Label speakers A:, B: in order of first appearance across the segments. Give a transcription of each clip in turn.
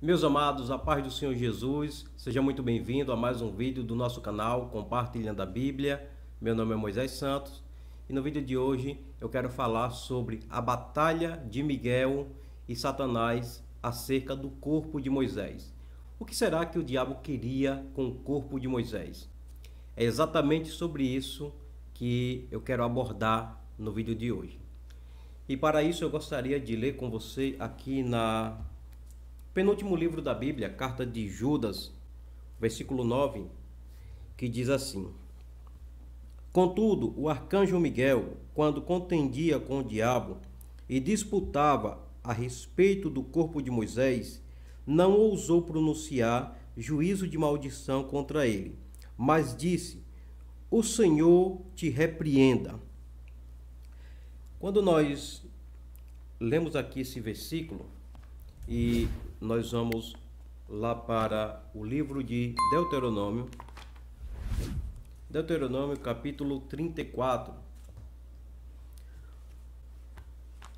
A: Meus amados, a paz do Senhor Jesus, seja muito bem-vindo a mais um vídeo do nosso canal Compartilhando a Bíblia. Meu nome é Moisés Santos e no vídeo de hoje eu quero falar sobre a batalha de Miguel e Satanás acerca do corpo de Moisés. O que será que o diabo queria com o corpo de Moisés? É exatamente sobre isso que eu quero abordar no vídeo de hoje. E para isso eu gostaria de ler com você aqui na penúltimo livro da Bíblia, carta de Judas, versículo 9, que diz assim: Contudo, o arcanjo Miguel, quando contendia com o diabo e disputava a respeito do corpo de Moisés, não ousou pronunciar juízo de maldição contra ele, mas disse: O Senhor te repreenda. Quando nós lemos aqui esse versículo e nós vamos lá para o livro de Deuteronômio, Deuteronômio capítulo 34.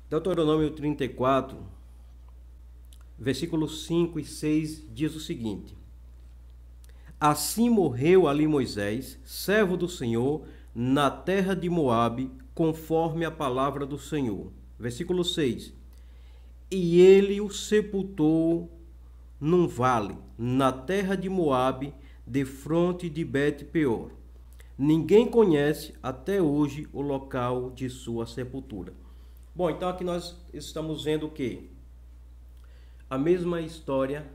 A: Deuteronômio 34 versículos 5 e 6 diz o seguinte: Assim morreu ali Moisés, servo do Senhor, na terra de Moabe, conforme a palavra do Senhor. Versículo 6. E ele o sepultou num vale, na terra de Moabe, de de Bet-peor. Ninguém conhece até hoje o local de sua sepultura. Bom, então aqui nós estamos vendo o que? a mesma história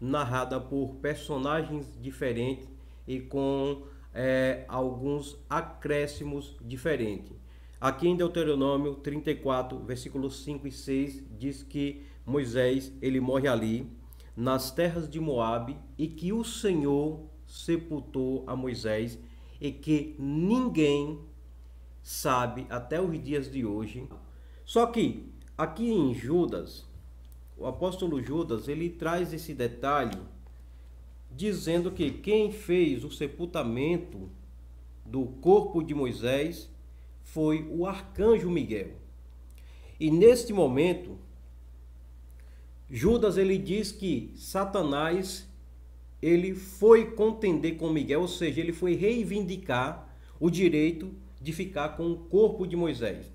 A: narrada por personagens diferentes e com é, alguns acréscimos diferentes. Aqui em Deuteronômio 34, versículos 5 e 6, diz que Moisés ele morre ali, nas terras de Moabe, e que o Senhor sepultou a Moisés, e que ninguém sabe até os dias de hoje. Só que aqui em Judas o apóstolo Judas ele traz esse detalhe dizendo que quem fez o sepultamento do corpo de Moisés foi o arcanjo Miguel. E neste momento, Judas ele diz que Satanás ele foi contender com Miguel, ou seja, ele foi reivindicar o direito de ficar com o corpo de Moisés.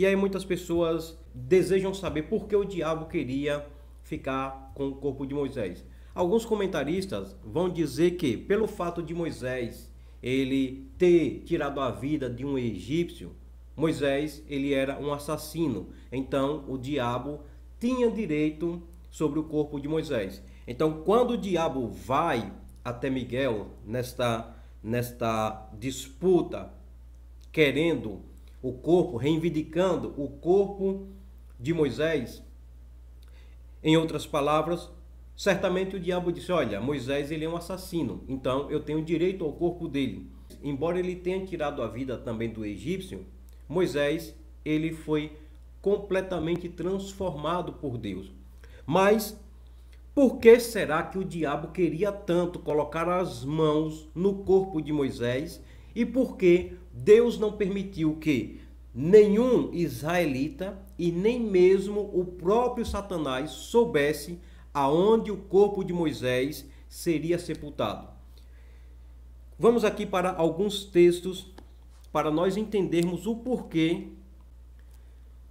A: E aí muitas pessoas desejam saber por que o diabo queria ficar com o corpo de Moisés. Alguns comentaristas vão dizer que pelo fato de Moisés ele ter tirado a vida de um egípcio, Moisés ele era um assassino. Então o diabo tinha direito sobre o corpo de Moisés. Então quando o diabo vai até Miguel nesta nesta disputa querendo o corpo, reivindicando o corpo de Moisés. Em outras palavras, certamente o diabo disse: "Olha, Moisés ele é um assassino, então eu tenho direito ao corpo dele". Embora ele tenha tirado a vida também do egípcio, Moisés ele foi completamente transformado por Deus. Mas por que será que o diabo queria tanto colocar as mãos no corpo de Moisés? E por que Deus não permitiu que nenhum israelita e nem mesmo o próprio Satanás soubesse aonde o corpo de Moisés seria sepultado. Vamos aqui para alguns textos para nós entendermos o porquê.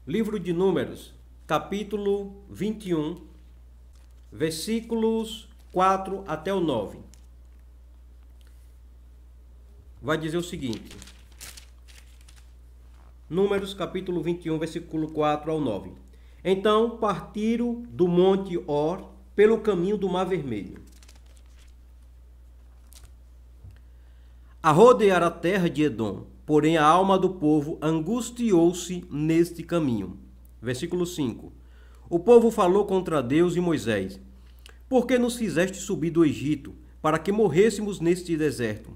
A: Livro de Números, capítulo 21, versículos 4 até o 9. Vai dizer o seguinte: Números capítulo 21, versículo 4 ao 9. Então partiram do monte Or pelo caminho do Mar Vermelho. A rodear a terra de Edom, porém a alma do povo angustiou-se neste caminho. Versículo 5. O povo falou contra Deus e Moisés: Por que nos fizeste subir do Egito, para que morrêssemos neste deserto?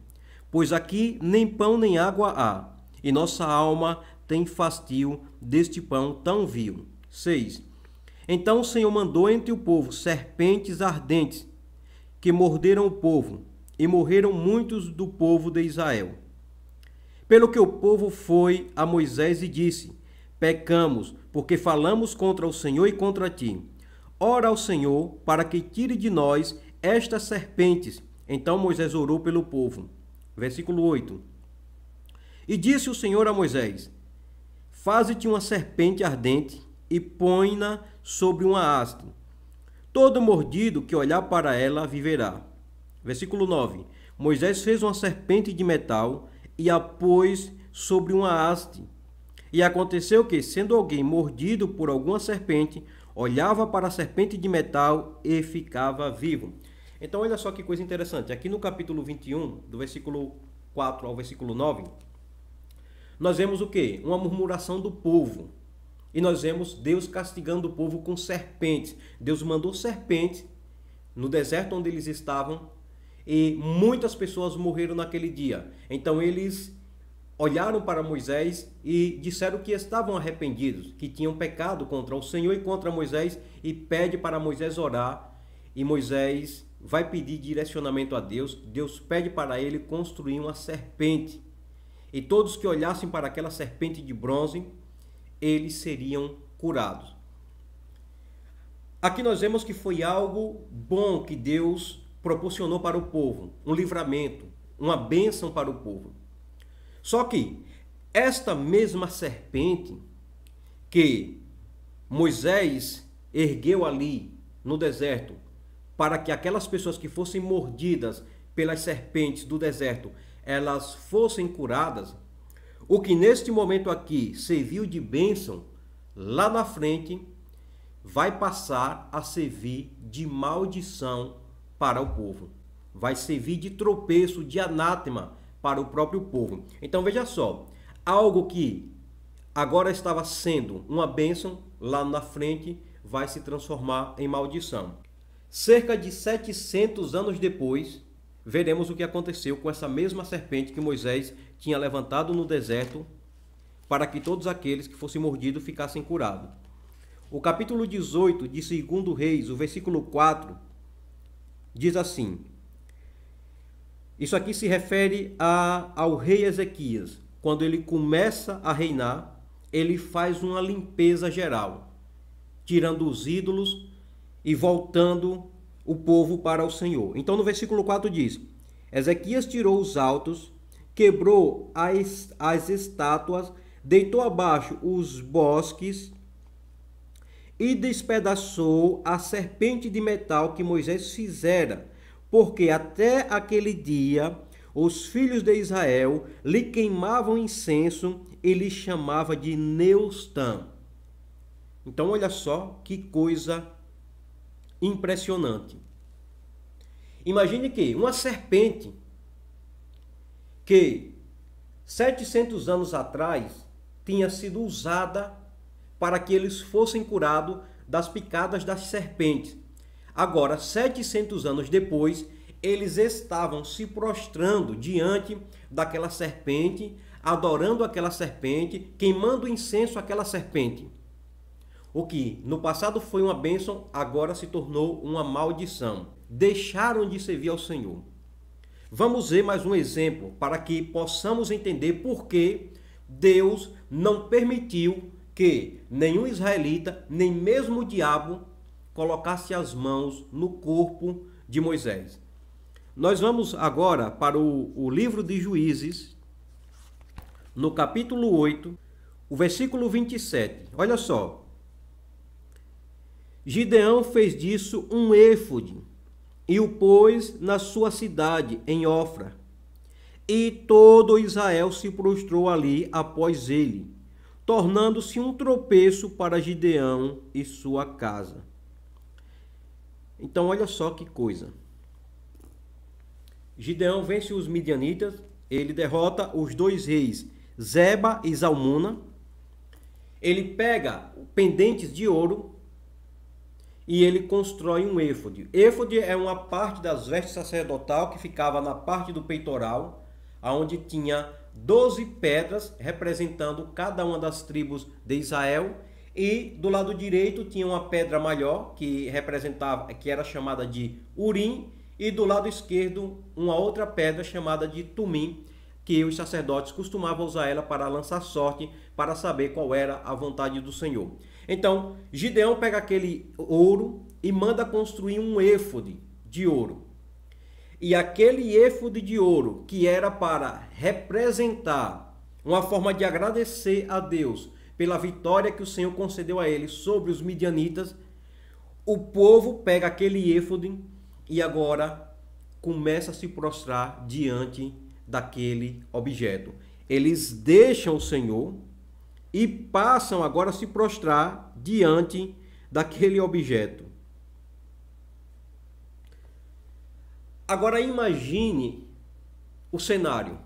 A: Pois aqui nem pão nem água há, e nossa alma tem fastio deste pão tão vil. 6. Então o Senhor mandou entre o povo serpentes ardentes, que morderam o povo, e morreram muitos do povo de Israel. Pelo que o povo foi a Moisés e disse: Pecamos, porque falamos contra o Senhor e contra ti. Ora ao Senhor, para que tire de nós estas serpentes. Então Moisés orou pelo povo. Versículo 8. E disse o Senhor a Moisés: Faze-te uma serpente ardente e põe-na sobre uma haste. Todo mordido que olhar para ela viverá. Versículo 9. Moisés fez uma serpente de metal e a pôs sobre uma haste. E aconteceu que, sendo alguém mordido por alguma serpente, olhava para a serpente de metal e ficava vivo. Então, olha só que coisa interessante. Aqui no capítulo 21, do versículo 4 ao versículo 9, nós vemos o quê? Uma murmuração do povo. E nós vemos Deus castigando o povo com serpentes. Deus mandou serpente no deserto onde eles estavam e muitas pessoas morreram naquele dia. Então eles olharam para Moisés e disseram que estavam arrependidos, que tinham pecado contra o Senhor e contra Moisés e pede para Moisés orar. E Moisés vai pedir direcionamento a Deus. Deus pede para ele construir uma serpente e todos que olhassem para aquela serpente de bronze, eles seriam curados. Aqui nós vemos que foi algo bom que Deus proporcionou para o povo, um livramento, uma bênção para o povo. Só que esta mesma serpente que Moisés ergueu ali no deserto, para que aquelas pessoas que fossem mordidas pelas serpentes do deserto elas fossem curadas, o que neste momento aqui serviu de bênção, lá na frente vai passar a servir de maldição para o povo. Vai servir de tropeço, de anátema para o próprio povo. Então veja só, algo que agora estava sendo uma bênção, lá na frente vai se transformar em maldição. Cerca de 700 anos depois, veremos o que aconteceu com essa mesma serpente que Moisés tinha levantado no deserto para que todos aqueles que fossem mordidos ficassem curados. O capítulo 18 de 2 Reis, o versículo 4, diz assim: Isso aqui se refere a, ao rei Ezequias. Quando ele começa a reinar, ele faz uma limpeza geral, tirando os ídolos e voltando o povo para o Senhor. Então, no versículo 4 diz: Ezequias tirou os altos, quebrou as, as estátuas, deitou abaixo os bosques e despedaçou a serpente de metal que Moisés fizera, porque até aquele dia os filhos de Israel lhe queimavam incenso e lhe chamava de Neustão. Então, olha só que coisa impressionante. Imagine que uma serpente que 700 anos atrás tinha sido usada para que eles fossem curados das picadas das serpentes. Agora, 700 anos depois, eles estavam se prostrando diante daquela serpente, adorando aquela serpente, queimando incenso àquela serpente. O que no passado foi uma bênção, agora se tornou uma maldição. Deixaram de servir ao Senhor. Vamos ver mais um exemplo para que possamos entender por que Deus não permitiu que nenhum israelita, nem mesmo o diabo, colocasse as mãos no corpo de Moisés. Nós vamos agora para o, o livro de Juízes, no capítulo 8, o versículo 27. Olha só. Gideão fez disso um êfode e o pôs na sua cidade, em Ofra. E todo Israel se prostrou ali após ele, tornando-se um tropeço para Gideão e sua casa. Então, olha só que coisa. Gideão vence os midianitas, ele derrota os dois reis, Zeba e Zalmuna. Ele pega pendentes de ouro e ele constrói um êfode. Êfode é uma parte das vestes sacerdotal que ficava na parte do peitoral, aonde tinha 12 pedras representando cada uma das tribos de Israel, e do lado direito tinha uma pedra maior que representava que era chamada de Urim, e do lado esquerdo uma outra pedra chamada de Tumim, que os sacerdotes costumavam usar ela para lançar sorte, para saber qual era a vontade do Senhor. Então, Gideão pega aquele ouro e manda construir um êfode de ouro. E aquele êfode de ouro, que era para representar uma forma de agradecer a Deus pela vitória que o Senhor concedeu a ele sobre os midianitas, o povo pega aquele êfode e agora começa a se prostrar diante de daquele objeto. Eles deixam o Senhor e passam agora a se prostrar diante daquele objeto. Agora imagine o cenário.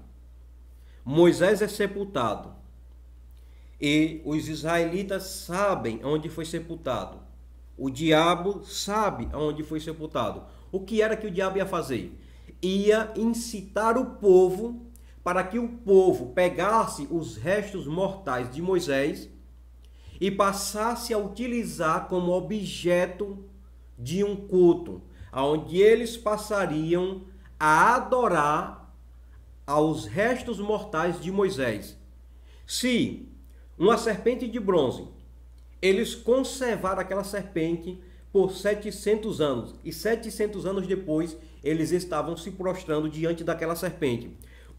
A: Moisés é sepultado e os israelitas sabem onde foi sepultado. O diabo sabe onde foi sepultado. O que era que o diabo ia fazer? ia incitar o povo para que o povo pegasse os restos mortais de Moisés e passasse a utilizar como objeto de um culto, aonde eles passariam a adorar aos restos mortais de Moisés. Se uma serpente de bronze, eles conservaram aquela serpente por 700 anos, e 700 anos depois eles estavam se prostrando diante daquela serpente.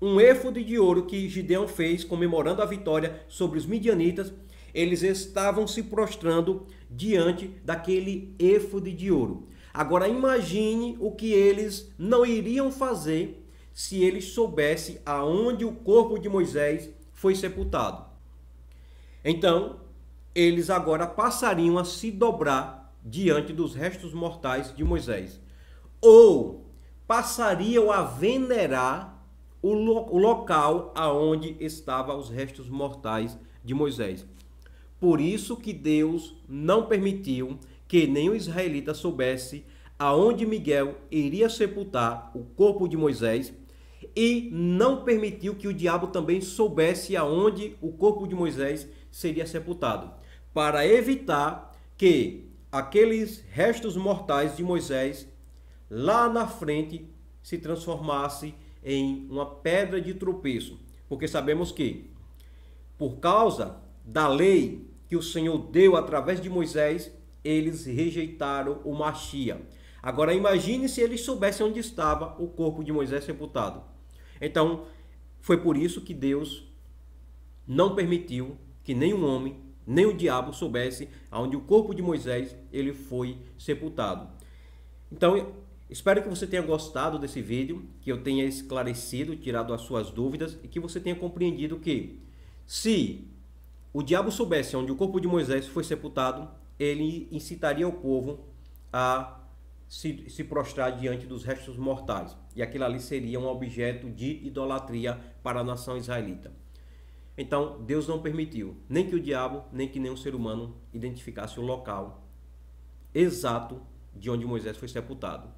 A: Um êfode de ouro que Gideão fez comemorando a vitória sobre os midianitas, eles estavam se prostrando diante daquele êfode de ouro. Agora imagine o que eles não iriam fazer se eles soubessem aonde o corpo de Moisés foi sepultado. Então, eles agora passariam a se dobrar diante dos restos mortais de Moisés. Ou passariam a venerar o, lo o local aonde estavam os restos mortais de Moisés. Por isso que Deus não permitiu que nenhum israelita soubesse aonde Miguel iria sepultar o corpo de Moisés e não permitiu que o diabo também soubesse aonde o corpo de Moisés seria sepultado, para evitar que aqueles restos mortais de Moisés lá na frente se transformasse em uma pedra de tropeço, porque sabemos que, por causa da lei que o Senhor deu através de Moisés, eles rejeitaram o Machia. Agora imagine se eles soubessem onde estava o corpo de Moisés sepultado. Então, foi por isso que Deus não permitiu que nenhum homem, nem o diabo soubesse aonde o corpo de Moisés ele foi sepultado. Então, Espero que você tenha gostado desse vídeo, que eu tenha esclarecido, tirado as suas dúvidas e que você tenha compreendido que se o diabo soubesse onde o corpo de Moisés foi sepultado, ele incitaria o povo a se, se, prostrar diante dos restos mortais. E aquilo ali seria um objeto de idolatria para a nação israelita. Então, Deus não permitiu nem que o diabo, nem que nenhum ser humano identificasse o local exato de onde Moisés foi sepultado.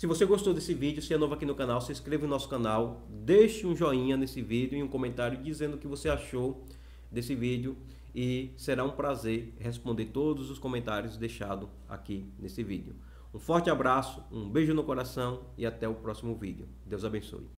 A: Se você gostou desse vídeo, se é novo aqui no canal, se inscreva no nosso canal, deixe um joinha nesse vídeo e um comentário dizendo o que você achou desse vídeo e será um prazer responder todos os comentários deixados aqui nesse vídeo. Um forte abraço, um beijo no coração e até o próximo vídeo. Deus abençoe.